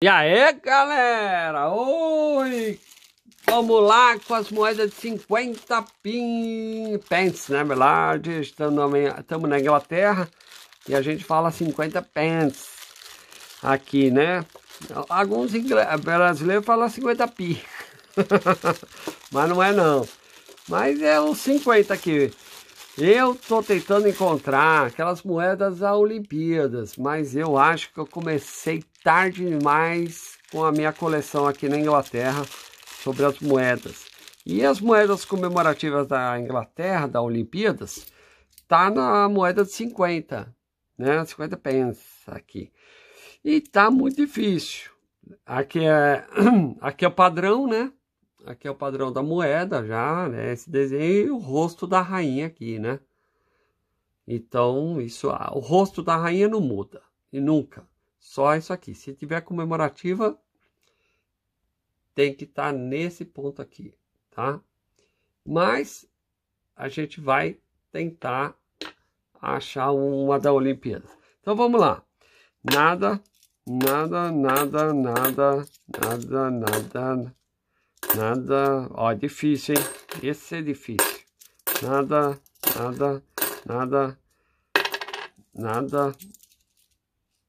E aí galera, oi! Vamos lá com as moedas de 50 pence, né, verdade, estamos na Inglaterra e a gente fala 50 pence aqui, né? Alguns brasileiros falam 50 pi, mas não é não, mas é os 50 aqui. Eu tô tentando encontrar aquelas moedas da Olimpíadas, mas eu acho que eu comecei tarde demais com a minha coleção aqui na Inglaterra sobre as moedas. E as moedas comemorativas da Inglaterra, da Olimpíadas, tá na moeda de 50, né? 50 pence aqui. E tá muito difícil. Aqui é, aqui é o padrão, né? Aqui é o padrão da moeda já, né? Esse desenho e o rosto da rainha aqui, né? Então, isso, ah, o rosto da rainha não muda, e nunca. Só isso aqui. Se tiver comemorativa, tem que estar tá nesse ponto aqui, tá? Mas a gente vai tentar achar uma da Olimpíada. Então vamos lá. Nada, nada, nada, nada, nada, nada, nada. Ó, difícil, hein? Esse é difícil. Nada, nada, nada, nada,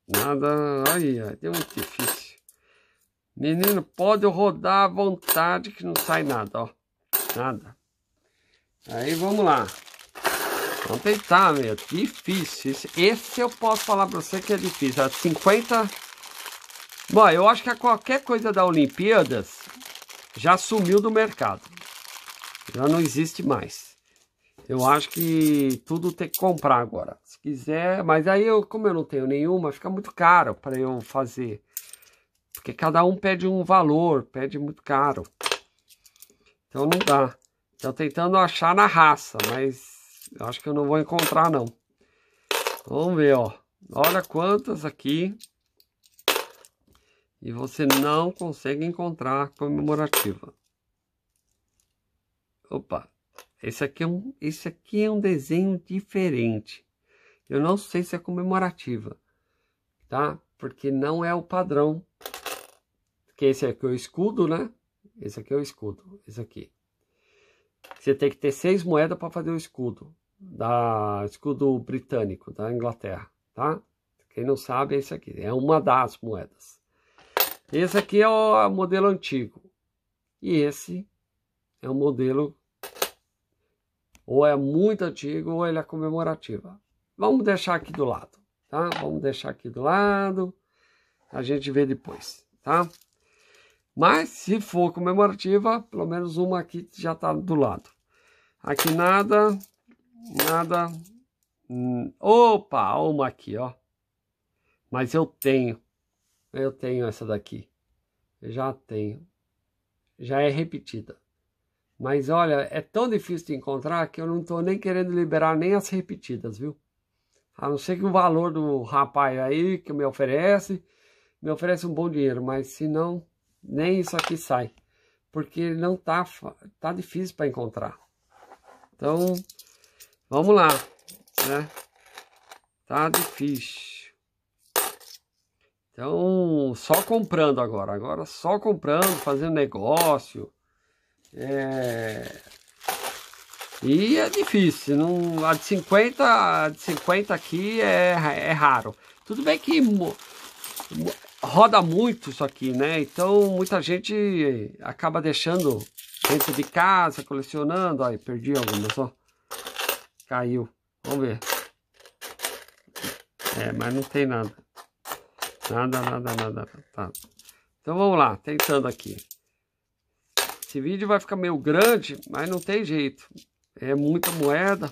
Nada. Ai, ai, deu muito difícil. Menino, pode rodar à vontade que não sai nada, ó. Nada. Aí vamos lá. Vamos tentar, meu. Difícil. Esse, esse eu posso falar pra você que é difícil. A 50. Bom, eu acho que qualquer coisa da Olimpíadas já sumiu do mercado. Já não existe mais. Eu acho que tudo tem que comprar agora se quiser. Mas aí, eu, como eu não tenho nenhuma, fica muito caro para eu fazer. Porque cada um pede um valor, pede muito caro. Então não dá. Estou tentando achar na raça, mas acho que eu não vou encontrar não. Vamos ver, ó. Olha quantas aqui. E você não consegue encontrar comemorativa. Opa. Esse aqui é um, esse aqui é um desenho diferente. Eu não sei se é comemorativa, tá? Porque não é o padrão. Que esse aqui é o escudo, né? Esse aqui é o escudo, esse aqui. Você tem que ter seis moedas para fazer o escudo da escudo britânico da Inglaterra, tá? Quem não sabe é esse aqui, é uma das moedas. Esse aqui é o modelo antigo. E esse é um modelo ou é muito antigo ou ele é comemorativa. Vamos deixar aqui do lado, tá? Vamos deixar aqui do lado. A gente vê depois, tá? Mas se for comemorativa, pelo menos uma aqui já tá do lado. Aqui nada, nada. Hum, opa, uma aqui, ó. Mas eu tenho. Eu tenho essa daqui. Eu já tenho. Já é repetida. Mas olha, é tão difícil de encontrar que eu não tô nem querendo liberar nem as repetidas, viu? A não ser que o valor do rapaz aí que me oferece, me oferece um bom dinheiro, mas se não, nem isso aqui sai. Porque não tá, tá difícil para encontrar. Então, vamos lá, né? Tá difícil. Então, só comprando agora. Agora só comprando, fazendo negócio. É, e é difícil, não, a de 50, a de 50 aqui é, é raro. Tudo bem que roda muito isso aqui, né? Então muita gente acaba deixando dentro de casa, colecionando. Aí perdi algumas, ó. Caiu. Vamos ver. É, mas não tem nada. Nada, nada, nada. Tá. Então vamos lá, tentando aqui. Esse vídeo vai ficar meio grande, mas não tem jeito. É muita moeda.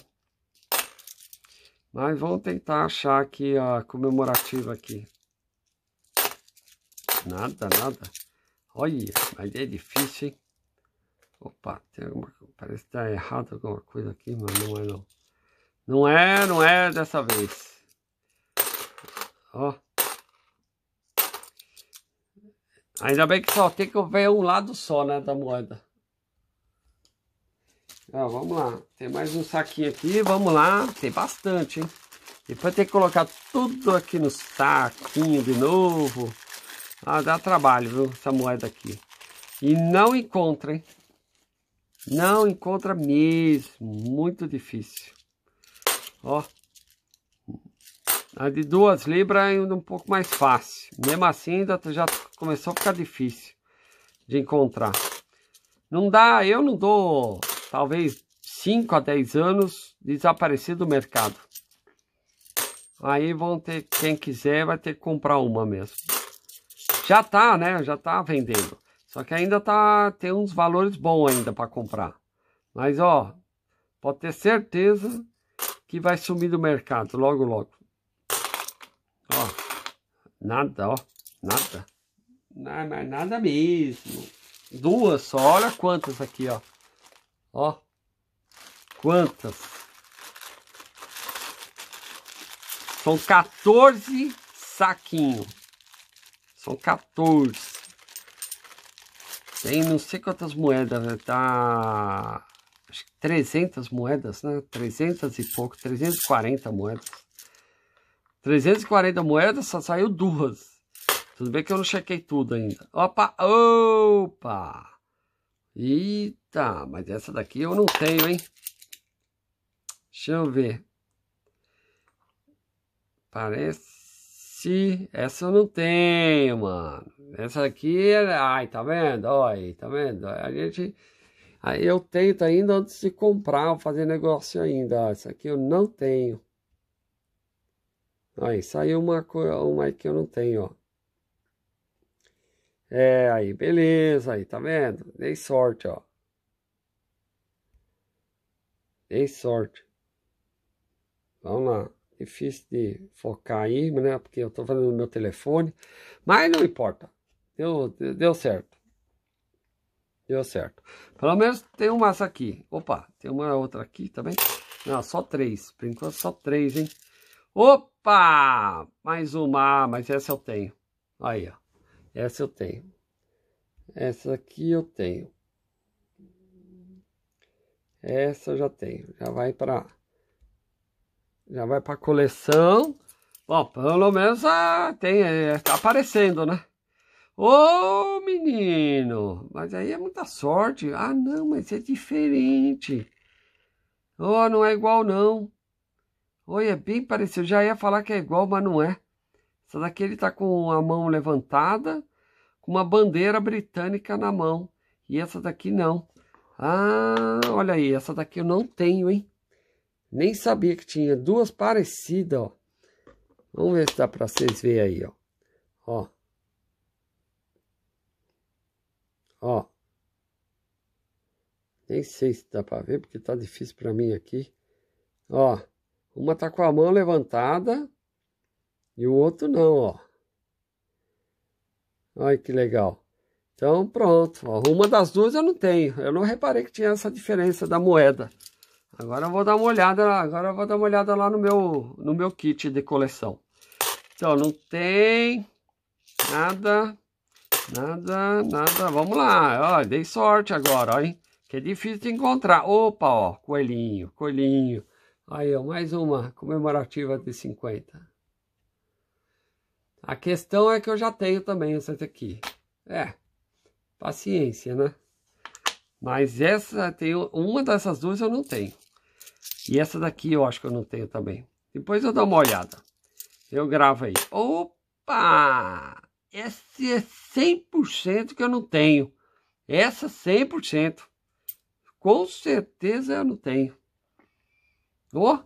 Mas vamos tentar achar aqui a comemorativa aqui. Nada, nada. Olha, mas é difícil, hein? Opa, tem alguma Parece que tá errado alguma coisa aqui, mas não é não. Não é, não é dessa vez. Ó. Ainda bem que só tem que ver um lado só, né, da moeda. Ó, vamos lá. Tem mais um saquinho aqui. Vamos lá. Tem bastante, hein? Depois tem que colocar tudo aqui no saquinho de novo. Ah, dá trabalho, viu? Essa moeda aqui. E não encontra, hein? Não encontra mesmo. Muito difícil. Ó. A de duas libras é um pouco mais fácil. Mesmo assim, ainda tá, já começou a ficar difícil de encontrar. Não dá, eu não dou talvez 5 a 10 anos, desaparecer do mercado. Aí vão ter, quem quiser vai ter que comprar uma mesmo. Já tá, né? Já tá vendendo. Só que ainda tá, tem uns valores bons ainda para comprar. Mas ó, pode ter certeza que vai sumir do mercado logo logo. Ó, nada, ó, nada. Não, é mas nada mesmo. Duas só, olha quantas aqui, ó. Ó, quantas. São 14 saquinhos. São 14. Tem não sei quantas moedas, né? Tá... Acho que 300 moedas, né? 300 e pouco, 340 moedas. 340 moedas, só saiu duas. Tudo bem que eu não chequei tudo ainda. Opa, opa! Eita, mas essa daqui eu não tenho, hein? Deixa eu ver. Parece... Essa eu não tenho, mano. Essa aqui... Ai, tá vendo? Olha tá vendo? A gente... Aí eu tento ainda antes de comprar, fazer negócio ainda. Essa aqui eu não tenho. Aí saiu uma, uma que eu não tenho, ó. É, aí, beleza, aí, tá vendo? Dei sorte, ó. Dei sorte. Vamos lá. Difícil de focar aí, né? Porque eu tô fazendo no meu telefone. Mas não importa. Deu, deu certo. Deu certo. Pelo menos tem uma essa aqui. Opa, tem uma outra aqui também. Não, só três. Por enquanto só três, hein? Opa! Mais uma. Mas essa eu tenho. Aí, ó. Essa eu tenho. Essa aqui eu tenho. Essa eu já tenho. Já vai para já vai para coleção. Bom, pelo menos ah, tem, é, tá aparecendo, né? Ô, menino, mas aí é muita sorte. Ah, não, mas é diferente. Oh, não é igual não. Olha, é bem parecido. Já ia falar que é igual, mas não é. Essa daqui ele tá com a mão levantada com uma bandeira britânica na mão. E essa daqui não. Ah, olha aí, essa daqui eu não tenho, hein? Nem sabia que tinha duas parecidas, ó. Vamos ver se dá para vocês verem aí, ó. Ó. Ó. Nem sei se dá para ver, porque tá difícil para mim aqui. Ó. Uma tá com a mão levantada e o outro não, ó. Olha que legal. Então, pronto. Uma das duas eu não tenho. Eu não reparei que tinha essa diferença da moeda. Agora eu vou dar uma olhada, agora vou dar uma olhada lá no meu, no meu kit de coleção. Então, não tem nada, nada, nada. Vamos lá. Ó, dei sorte agora, ó, hein? Que é difícil de encontrar. Opa, ó, coelhinho, coelhinho. Aí, ó, mais uma comemorativa de 50. A questão é que eu já tenho também essa aqui. É, paciência, né? Mas essa tem uma dessas duas eu não tenho. E essa daqui eu acho que eu não tenho também. Depois eu dou uma olhada. Eu gravo aí. Opa! Essa é 100% que eu não tenho. Essa 100%. Com certeza eu não tenho. Ó, oh,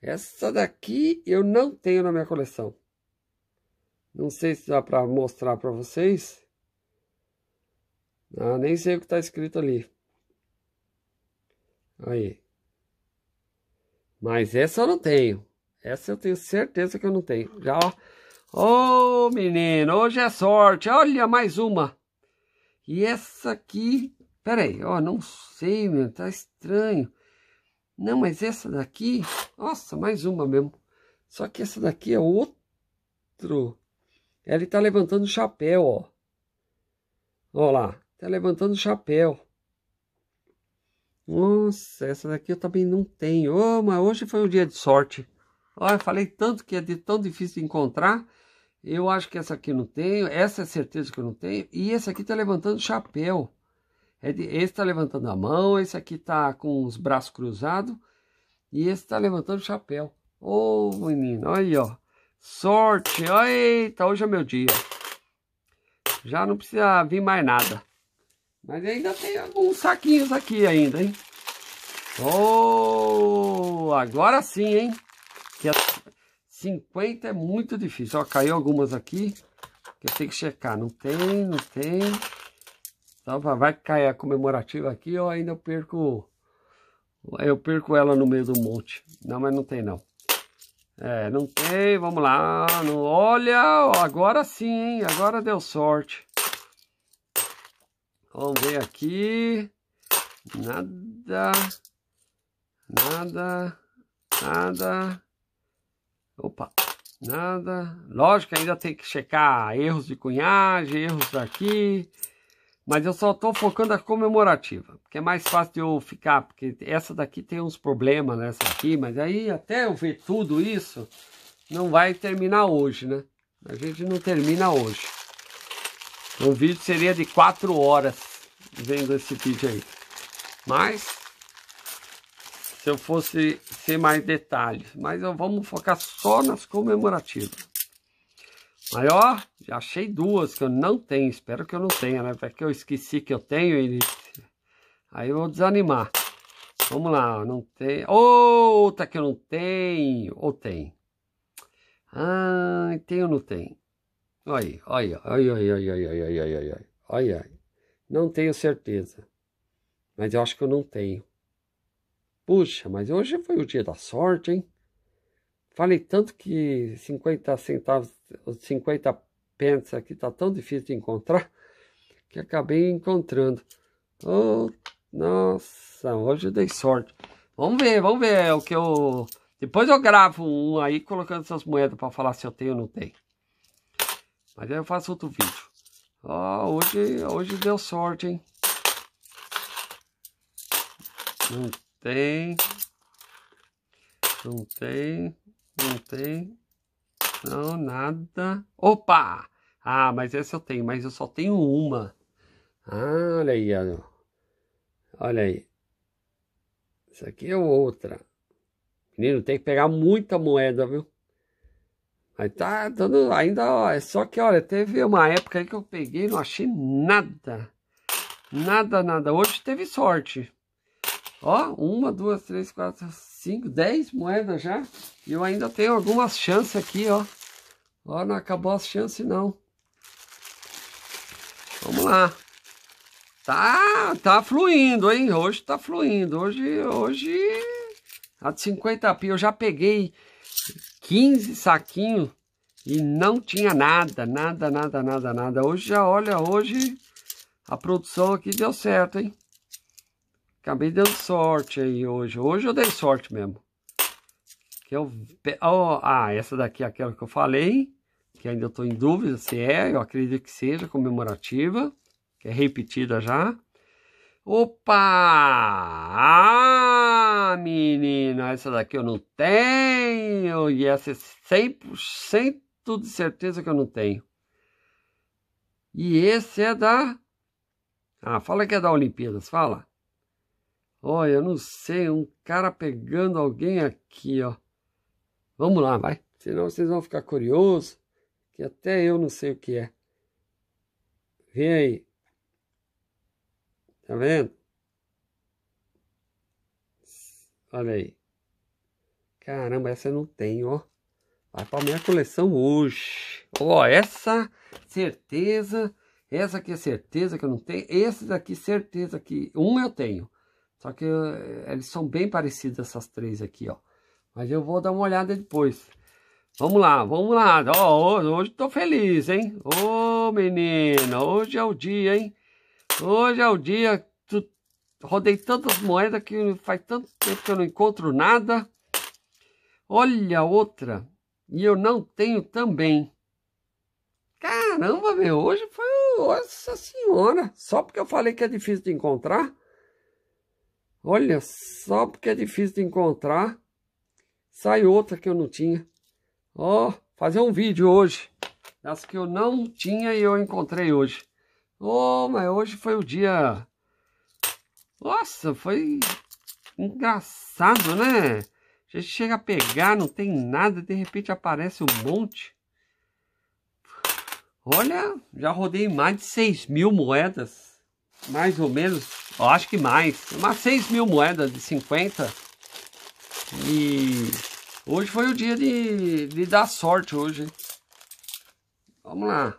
essa daqui eu não tenho na minha coleção. Não sei se dá para mostrar para vocês. Ah, nem sei o que está escrito ali. Aí. Mas essa eu não tenho. Essa eu tenho certeza que eu não tenho. Já, ó. Ô, oh, menino, hoje é sorte. Olha, mais uma. E essa aqui... Peraí, ó, oh, não sei, meu. Tá estranho. Não, mas essa daqui... Nossa, mais uma mesmo. Só que essa daqui é outro... Ele está levantando o chapéu, ó. Ó lá, está levantando o chapéu. Nossa, essa daqui eu também não tenho. Oh, mas hoje foi um dia de sorte. Olha, eu falei tanto que é de, tão difícil de encontrar. Eu acho que essa aqui eu não tenho. Essa é certeza que eu não tenho. E esse aqui está levantando o chapéu. É esse está levantando a mão, esse aqui está com os braços cruzados e esse está levantando o chapéu. Ô, oh, menino, olha aí, ó. Sorte! Eita, hoje é meu dia. Já não precisa vir mais nada. Mas ainda tem alguns saquinhos aqui ainda, hein? Oh, agora sim, hein? Que 50 é muito difícil. Ó, caiu algumas aqui. Que eu tenho que checar. Não tem, não tem. Então, vai cair a comemorativa aqui ou ainda eu perco... Eu perco ela no meio do monte. Não, mas não tem não. É, não tem, vamos lá. Não, olha, agora sim, hein? Agora deu sorte. Vamos ver aqui. Nada. Nada. Nada. Opa. Nada. Lógico, ainda tem que checar erros de cunhagem, erros aqui. Mas eu só estou focando a comemorativa, porque é mais fácil de eu ficar, porque essa daqui tem uns problemas nessa né, aqui, mas aí até eu ver tudo isso, não vai terminar hoje, né? A gente não termina hoje. O vídeo seria de 4 horas vendo esse vídeo aí. Mas, se eu fosse ser mais detalhes, mas eu, vamos focar só nas comemorativas. Aí, ó, já achei duas que eu não tenho. Espero que eu não tenha, né? Porque eu esqueci que eu tenho e... Aí eu vou desanimar. Vamos lá, não tem... Outra que eu não tenho. Ou tem? Ah, tem ou não tem? Olha aí, olha aí, olha aí, olha aí, olha aí, olha aí, olha aí. Não tenho certeza. Mas eu acho que eu não tenho. Puxa, mas hoje foi o dia da sorte, hein? Falei tanto que 50 centavos os 50 pence aqui tá tão difícil de encontrar que acabei encontrando. Oh, nossa, hoje eu dei sorte. Vamos ver, vamos ver o que eu. Depois eu gravo um aí colocando essas moedas para falar se eu tenho ou não tenho. Mas aí eu faço outro vídeo. Oh, hoje, hoje deu sorte, hein? Não tem. Não tem. Não tem. Não, nada. Opa! Ah, mas essa eu tenho, mas eu só tenho uma. Ah, olha aí, olha, olha aí. Isso aqui é outra. Menino, tem que pegar muita moeda, viu? Aí tá dando ainda, ó, é só que, olha, teve uma época aí que eu peguei não achei nada. Nada, nada. Hoje teve sorte. Ó, uma, duas, três, quatro, 5, 10 moedas já. E eu ainda tenho algumas chances aqui, ó. Ó, não acabou as chances não. Vamos lá. Tá, tá fluindo, hein? Hoje tá fluindo. Hoje, hoje... A tá de 50 pi, eu já peguei 15 saquinhos e não tinha nada, nada, nada, nada, nada. Hoje já, olha, hoje a produção aqui deu certo, hein? Acabei dando sorte aí hoje. Hoje eu dei sorte mesmo. Que eu, oh, ah, essa daqui é aquela que eu falei, que ainda estou em dúvida se é, eu acredito que seja comemorativa, que é repetida já. Opa! Ah, menina, essa daqui eu não tenho. E essa é 100% de certeza que eu não tenho. E esse é da. Ah, fala que é da Olimpíadas, fala. Olha, eu não sei, um cara pegando alguém aqui, ó. Vamos lá, vai. Senão vocês vão ficar curiosos, que até eu não sei o que é. Vem aí. Tá vendo? Olha aí. Caramba, essa eu não tenho, ó. Vai pra minha coleção hoje. Ó, essa certeza. Essa aqui é certeza que eu não tenho. Esse daqui, certeza que. Um eu tenho. Só que eh, eles são bem parecidos essas três aqui, ó. Mas eu vou dar uma olhada depois. Vamos lá, vamos lá. Ó, oh, hoje tô feliz, hein? Ô, oh, menina, hoje é o dia, hein? Hoje é o dia. Tu... Rodei tantas moedas que faz tanto tempo que eu não encontro nada. Olha outra. E eu não tenho também. Caramba, meu, hoje foi. Nossa senhora! Só porque eu falei que é difícil de encontrar. Olha só, porque é difícil de encontrar. Sai outra que eu não tinha. Ó, oh, fazer um vídeo hoje. Das que eu não tinha e eu encontrei hoje. Oh, mas hoje foi o dia... Nossa, foi engraçado, né? A gente chega a pegar, não tem nada, de repente aparece um monte. Olha, já rodei mais de 6 mil moedas mais ou menos, eu acho que mais, umas 6 mil moedas de 50. E hoje foi o dia de, de dar sorte hoje. Vamos lá.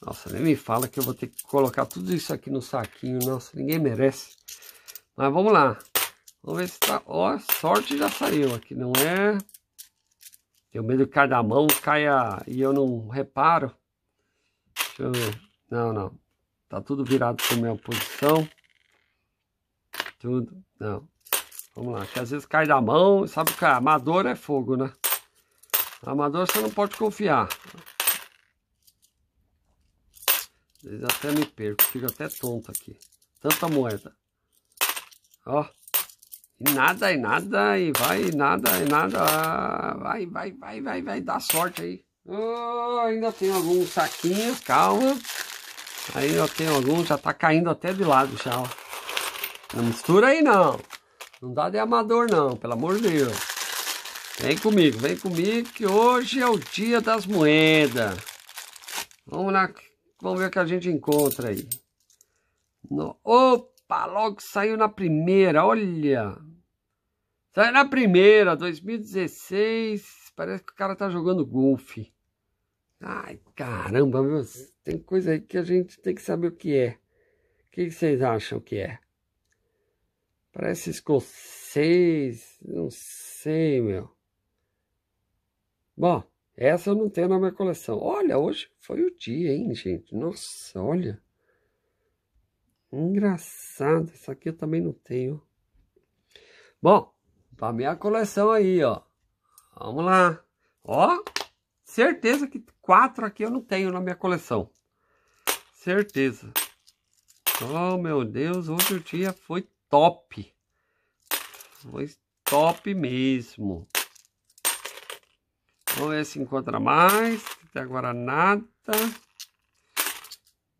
Nossa, nem me fala que eu vou ter que colocar tudo isso aqui no saquinho. Nossa, ninguém merece. Mas vamos lá. Vamos ver se tá... Ó, sorte já saiu aqui, não é? Tenho medo que cada da mão, caia e eu não reparo. Deixa eu ver. Não, não. Tá tudo virado para minha posição. Tudo. Não. Vamos lá, que às vezes cai da mão. Sabe o que amador é fogo, né? Amador você não pode confiar. Às vezes até me perco, fico até tonto aqui. Tanta moeda. Ó. E nada, e nada, e vai, e nada, e nada. Vai, vai, vai, vai, vai, dá sorte aí. Oh, ainda tem alguns saquinhos, calma. Aí eu tenho alguns, já tá caindo até de lado já, ó. Não mistura aí não. Não dá de amador não, pelo amor de Deus. Vem comigo, vem comigo que hoje é o dia das moedas. Vamos lá, vamos ver o que a gente encontra aí. No, opa, logo saiu na primeira, olha. Saiu na primeira, 2016. Parece que o cara tá jogando golfe. Ai, caramba, meu, tem coisa aí que a gente tem que saber o que é. O que vocês acham que é? Parece escocês, não sei, meu. Bom, essa eu não tenho na minha coleção. Olha, hoje foi o dia, hein, gente? Nossa, olha. Engraçado, essa aqui eu também não tenho. Bom, pra minha coleção aí, ó. Vamos lá. Ó. Certeza que quatro aqui eu não tenho na minha coleção. Certeza. Oh, meu Deus, hoje o dia foi top. Foi top mesmo. Vamos ver se encontra mais. Até agora nada.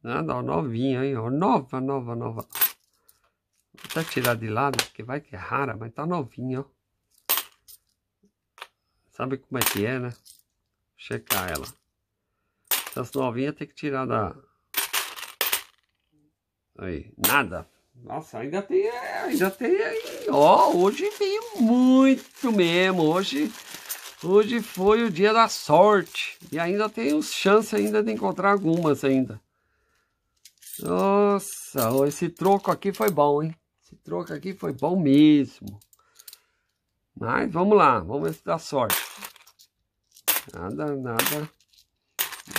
Nada, ó, novinha, aí, ó. Nova, nova, nova. Vou até tirar de lado, porque vai que é rara, mas tá novinha, ó. Sabe como é que é, né? checar ela. Essas novinhas tem que tirar da... Aí, nada. Nossa, ainda tem, é, ainda tem Ó, hoje veio muito mesmo. Hoje, hoje foi o dia da sorte. E ainda tem chance ainda de encontrar algumas ainda. Nossa, esse troco aqui foi bom, hein? Esse troco aqui foi bom mesmo. Mas vamos lá, vamos ver se dá sorte. Nada, nada.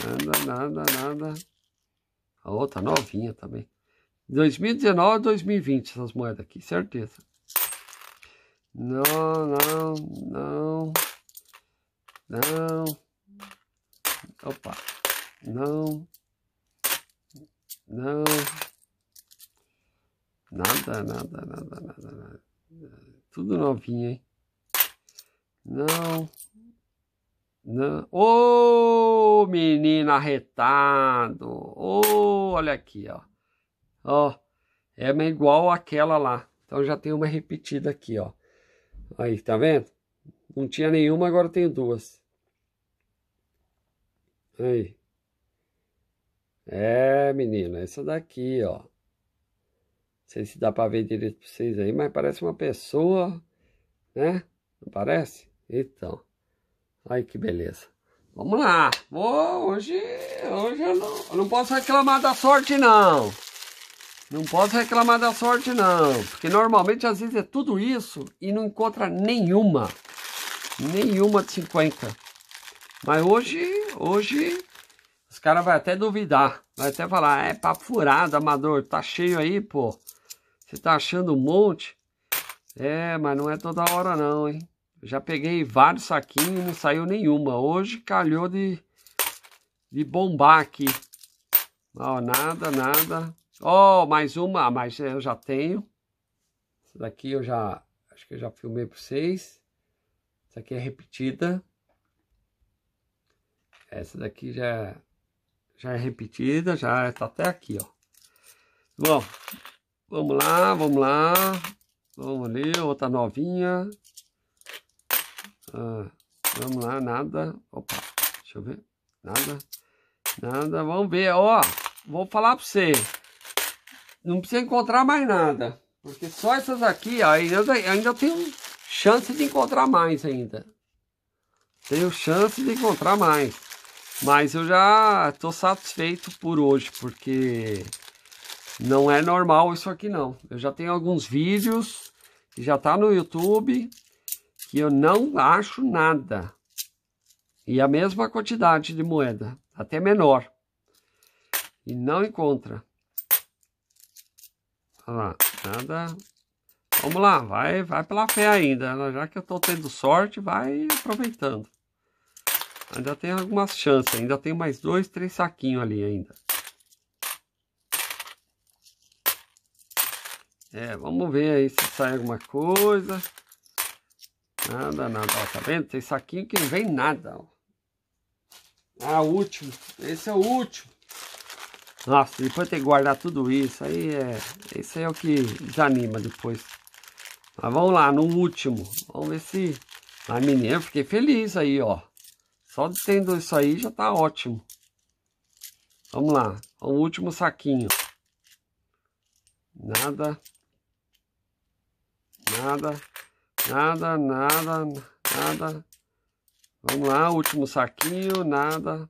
Nada, nada, nada. A outra novinha também. 2019 2020 essas moedas aqui, certeza. Não, não, não. Não. Opa. Não. Não. Nada, nada, nada, nada, nada. Tudo novinho, hein? Não. Né? Ô, oh, menino arretado! Ô, oh, olha aqui, ó. Ó, é igual aquela lá. Então já tem uma repetida aqui, ó. Aí, tá vendo? Não tinha nenhuma, agora tem duas. Aí. É, menina, essa daqui, ó. Não sei se dá pra ver direito pra vocês aí, mas parece uma pessoa, né? Não parece? Então. Olha que beleza. Vamos lá. Oh, hoje hoje eu não, eu não posso reclamar da sorte, não. Não posso reclamar da sorte, não. Porque normalmente, às vezes, é tudo isso e não encontra nenhuma. Nenhuma de 50. Mas hoje, hoje, os caras vão até duvidar. Vai até falar, é papo tá furado, amador. Tá cheio aí, pô. Você tá achando um monte? É, mas não é toda hora não, hein? Já peguei vários saquinhos e não saiu nenhuma. Hoje calhou de, de bombar aqui. Ó, nada, nada. Ó, oh, mais uma, ah, mas eu já tenho. Essa daqui eu já, acho que eu já filmei para vocês. Essa aqui é repetida. Essa daqui já, já é repetida, já está até aqui, ó. Bom, vamos lá, vamos lá. Vamos ali, outra novinha. Ah, vamos lá, nada. Opa, deixa eu ver. Nada. Nada, vamos ver. Ó, vou falar pra você. Não precisa encontrar mais nada. Porque só essas aqui, ó, ainda, ainda tenho chance de encontrar mais ainda. Tenho chance de encontrar mais. Mas eu já tô satisfeito por hoje, porque não é normal isso aqui não. Eu já tenho alguns vídeos que já tá no YouTube que eu não acho nada. E a mesma quantidade de moeda, até menor. E não encontra. Olha lá, nada. Vamos lá, vai, vai pela fé ainda. Né? Já que eu estou tendo sorte, vai aproveitando. Ainda tem algumas chances, ainda tem mais dois, três saquinhos ali ainda. É, vamos ver aí se sai alguma coisa. Nada, nada. Ó, tá vendo? tem saquinho que não vem nada. Ó. Ah, o último. Esse é o último. Nossa, depois tem que guardar tudo isso. Aí é. Isso aí é o que desanima depois. Mas vamos lá, no último. Vamos ver se. A menina, eu fiquei feliz aí, ó. Só tendo isso aí já tá ótimo. Vamos lá. O último saquinho. Nada. Nada. Nada, nada, nada. Vamos lá, último saquinho, nada.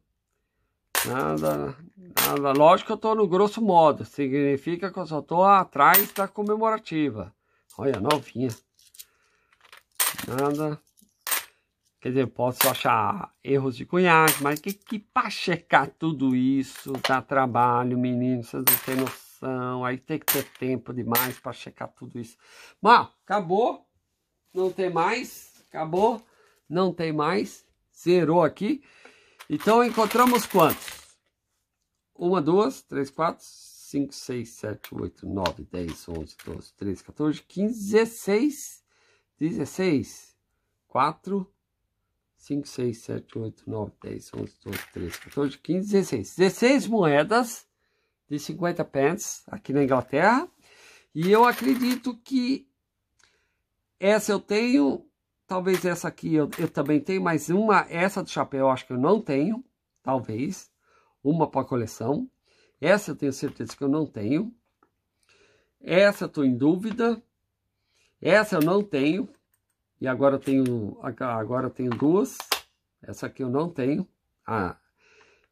Nada, nada. Lógico que eu tô no grosso modo. Significa que eu só tô atrás da comemorativa. Olha, novinha. Nada. Quer dizer, posso achar erros de cunhagem, mas que, que pra checar tudo isso dá trabalho, menino, vocês não têm noção. Aí tem que ter tempo demais para checar tudo isso. Mas, acabou não tem mais, acabou, não tem mais, zerou aqui. Então encontramos quantos? Uma, duas, três, quatro, cinco, seis, sete, oito, nove, dez, onze, doze, treze, 14, quinze, dezesseis, dezesseis, quatro, cinco, seis, sete, oito, nove, dez, onze, doze, treze, 14, quinze, dezesseis, dezesseis moedas de 50 pence aqui na Inglaterra. E eu acredito que essa eu tenho, talvez essa aqui eu, eu também tenho, mas uma, essa do chapéu eu acho que eu não tenho, talvez. Uma para coleção. Essa eu tenho certeza que eu não tenho. Essa eu estou em dúvida. Essa eu não tenho. E agora eu tenho, agora eu tenho duas. Essa aqui eu não tenho. Ah,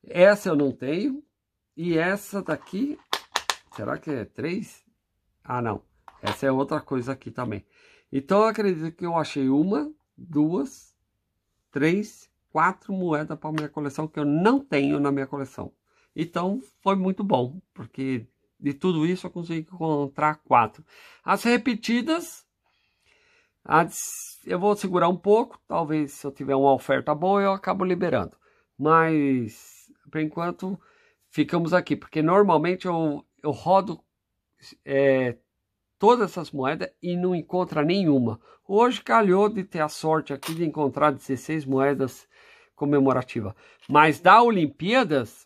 essa eu não tenho. E essa daqui, será que é três? Ah, não. Essa é outra coisa aqui também. Então eu acredito que eu achei uma, duas, três, quatro moedas para minha coleção que eu não tenho na minha coleção. Então foi muito bom, porque de tudo isso eu consegui encontrar quatro. As repetidas, as, eu vou segurar um pouco, talvez se eu tiver uma oferta boa eu acabo liberando. Mas por enquanto ficamos aqui, porque normalmente eu, eu rodo é, todas essas moedas e não encontra nenhuma. Hoje calhou de ter a sorte aqui de encontrar 16 moedas comemorativas. Mas da Olimpíadas,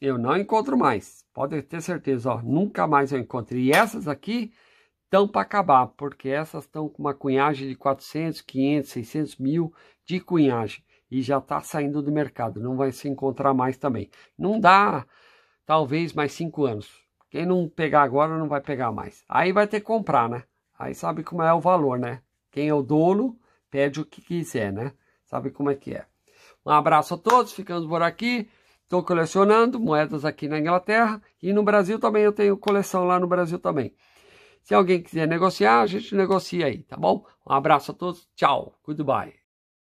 eu não encontro mais. Pode ter certeza, ó, nunca mais eu encontro. E essas aqui estão para acabar, porque essas estão com uma cunhagem de 400, 500, 600 mil de cunhagem. E já está saindo do mercado, não vai se encontrar mais também. Não dá, talvez, mais cinco anos. Quem não pegar agora não vai pegar mais. Aí vai ter que comprar, né? Aí sabe como é o valor, né? Quem é o dono pede o que quiser, né? Sabe como é que é. Um abraço a todos, ficamos por aqui. Estou colecionando moedas aqui na Inglaterra e no Brasil também. Eu tenho coleção lá no Brasil também. Se alguém quiser negociar, a gente negocia aí, tá bom? Um abraço a todos, tchau, goodbye.